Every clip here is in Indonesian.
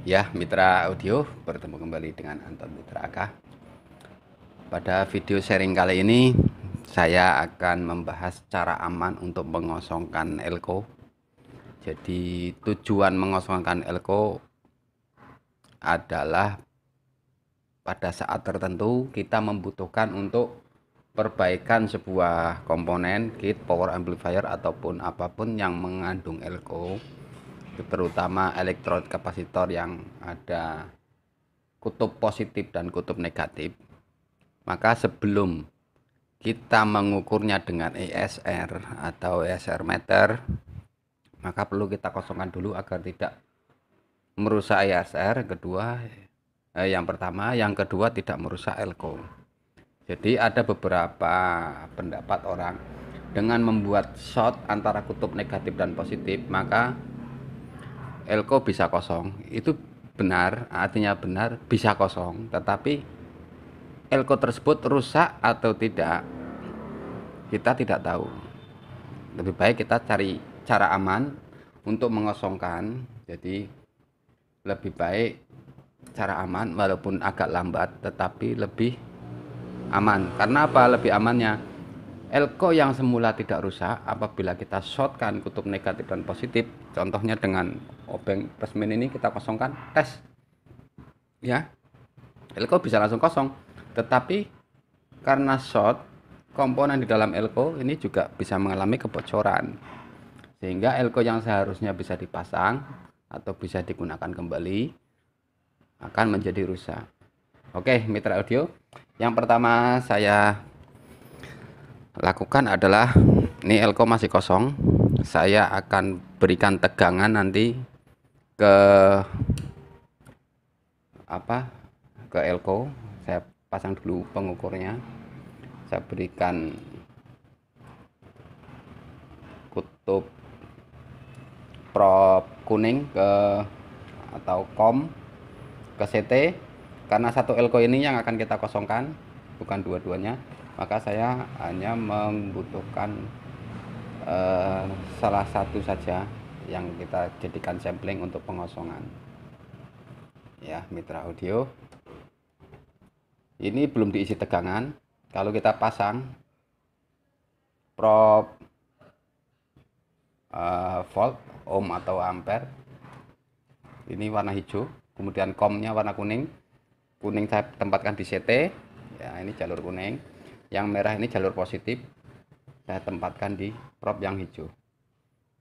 Ya, mitra audio, bertemu kembali dengan Anton Mitra Aka. Pada video sharing kali ini, saya akan membahas cara aman untuk mengosongkan elko. Jadi, tujuan mengosongkan elko adalah pada saat tertentu kita membutuhkan untuk perbaikan sebuah komponen kit power amplifier ataupun apapun yang mengandung elko terutama elektrode kapasitor yang ada kutub positif dan kutub negatif maka sebelum kita mengukurnya dengan ESR atau ESR meter maka perlu kita kosongkan dulu agar tidak merusak ESR kedua eh, yang pertama yang kedua tidak merusak elko jadi ada beberapa pendapat orang dengan membuat short antara kutub negatif dan positif maka elko bisa kosong itu benar artinya benar bisa kosong tetapi elko tersebut rusak atau tidak kita tidak tahu lebih baik kita cari cara aman untuk mengosongkan jadi lebih baik cara aman walaupun agak lambat tetapi lebih aman karena apa lebih amannya elko yang semula tidak rusak apabila kita shortkan kutub negatif dan positif contohnya dengan obeng oh, basement ini kita kosongkan tes ya elko bisa langsung kosong tetapi karena short komponen di dalam elko ini juga bisa mengalami kebocoran sehingga elko yang seharusnya bisa dipasang atau bisa digunakan kembali akan menjadi rusak oke mitra audio yang pertama saya lakukan adalah ini elko masih kosong saya akan berikan tegangan nanti ke apa ke elko saya pasang dulu pengukurnya saya berikan kutub prop kuning ke atau kom ke CT karena satu elko ini yang akan kita kosongkan bukan dua-duanya maka saya hanya membutuhkan uh, salah satu saja yang kita jadikan sampling untuk pengosongan ya mitra audio ini belum diisi tegangan kalau kita pasang prop uh, volt ohm atau ampere ini warna hijau kemudian komnya warna kuning kuning saya tempatkan di CT ya ini jalur kuning yang merah ini jalur positif saya tempatkan di prop yang hijau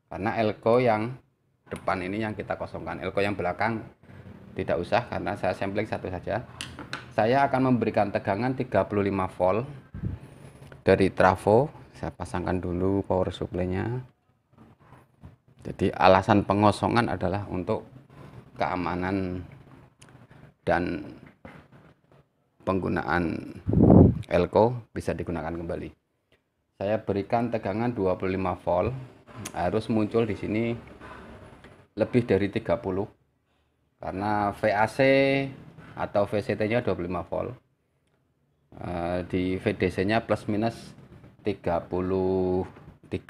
karena elko yang depan ini yang kita kosongkan elko yang belakang tidak usah karena saya sampling satu saja saya akan memberikan tegangan 35 volt dari trafo saya pasangkan dulu power supply-nya jadi alasan pengosongan adalah untuk keamanan dan penggunaan elko bisa digunakan kembali saya berikan tegangan 25 volt harus muncul di sini lebih dari 30 karena VAC atau VCT nya 25 volt eh, di VDC nya plus minus 33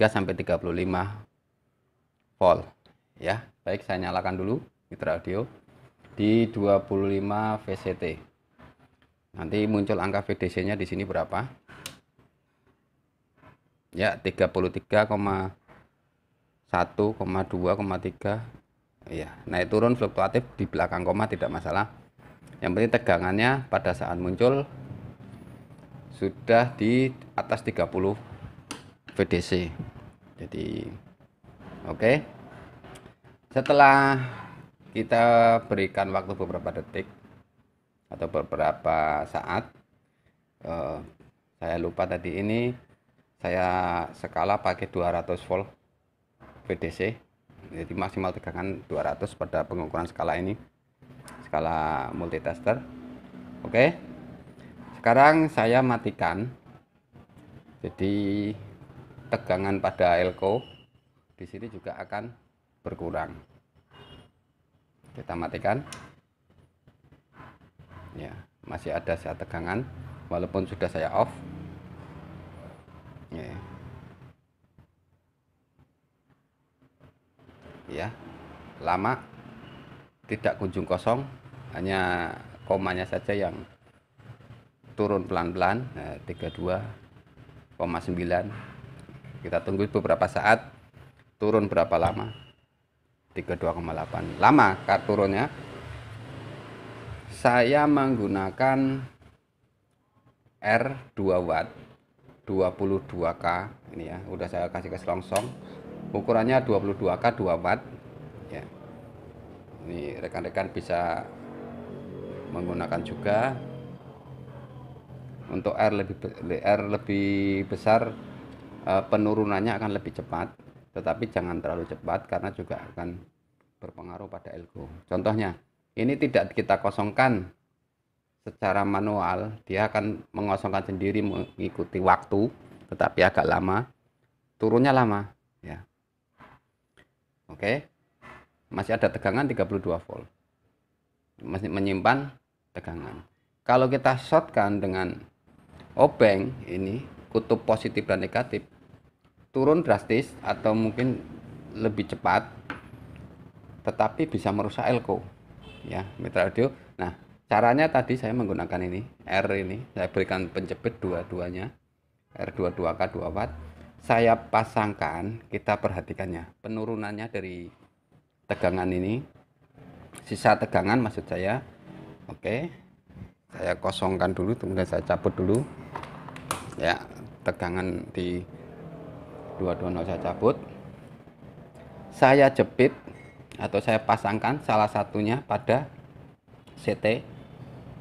sampai 35 volt ya baik saya nyalakan dulu mitra audio di 25 VCT nanti muncul angka VDC nya di sini berapa ya 33,5 1,2,3 ya naik turun fluktuatif di belakang koma tidak masalah yang penting tegangannya pada saat muncul sudah di atas 30 VDC jadi oke okay. setelah kita berikan waktu beberapa detik atau beberapa saat eh, saya lupa tadi ini saya skala pakai 200 volt PDC jadi maksimal tegangan 200 pada pengukuran skala ini skala multitester oke sekarang saya matikan jadi tegangan pada elko di sini juga akan berkurang kita matikan ya masih ada saat tegangan walaupun sudah saya off ya ya lama tidak kunjung kosong hanya komanya saja yang turun pelan-pelan nah, eh, 32,9 kita tunggu beberapa saat turun berapa lama 32,8 lama kar turunnya saya menggunakan R 2 watt 22K ini ya udah saya kasih ke selongsong ukurannya 22K24 ya. ini rekan-rekan bisa menggunakan juga untuk R lebih R lebih besar eh, penurunannya akan lebih cepat tetapi jangan terlalu cepat karena juga akan berpengaruh pada elko contohnya ini tidak kita kosongkan secara manual dia akan mengosongkan sendiri mengikuti waktu tetapi agak lama turunnya lama Oke. Okay. Masih ada tegangan 32 volt. Masih menyimpan tegangan. Kalau kita shortkan dengan obeng ini kutub positif dan negatif turun drastis atau mungkin lebih cepat tetapi bisa merusak elko ya mitra audio nah caranya tadi saya menggunakan ini R ini saya berikan penjepit dua-duanya R22K 2 watt saya pasangkan kita perhatikannya penurunannya dari tegangan ini sisa tegangan maksud saya oke okay. saya kosongkan dulu kemudian saya cabut dulu ya tegangan di 220 saya cabut saya jepit atau saya pasangkan salah satunya pada CT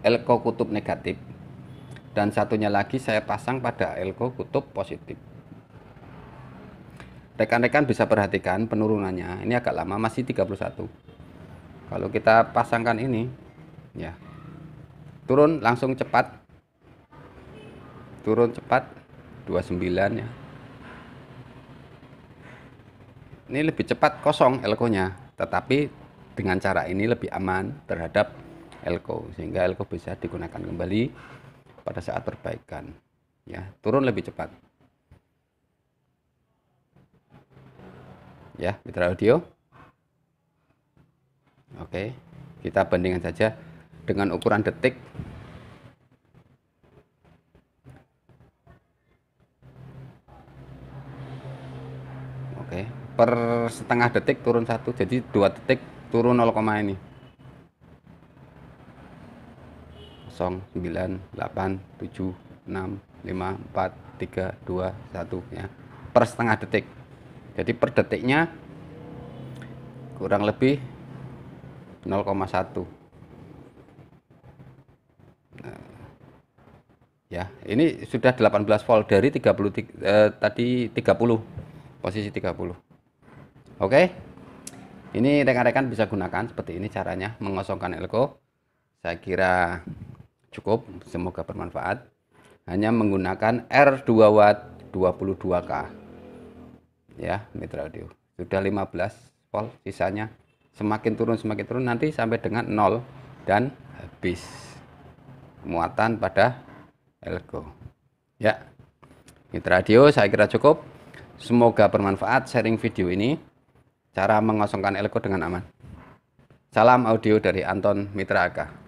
elko kutub negatif dan satunya lagi saya pasang pada elko kutub positif rekan-rekan bisa perhatikan penurunannya ini agak lama masih 31 kalau kita pasangkan ini ya turun langsung cepat turun cepat 29 ya ini lebih cepat kosong elko nya tetapi dengan cara ini lebih aman terhadap elko sehingga elko bisa digunakan kembali pada saat perbaikan ya turun lebih cepat ya mitra audio oke kita bandingkan saja dengan ukuran detik oke per setengah detik turun satu jadi dua detik turun 0, ini 9, 8 7 6 5 4 3 2 1 ya per setengah detik jadi per detiknya kurang lebih 0,1 nah, ya ini sudah 18 volt dari 30 eh, tadi 30 posisi 30 oke okay? ini rekan-rekan bisa gunakan seperti ini caranya mengosongkan elko saya kira cukup semoga bermanfaat hanya menggunakan R2 watt 22K ya mitra audio sudah 15 volt sisanya semakin turun semakin turun nanti sampai dengan nol dan habis muatan pada elko ya mitra audio saya kira cukup semoga bermanfaat sharing video ini cara mengosongkan elko dengan aman salam audio dari Anton Mitra Aka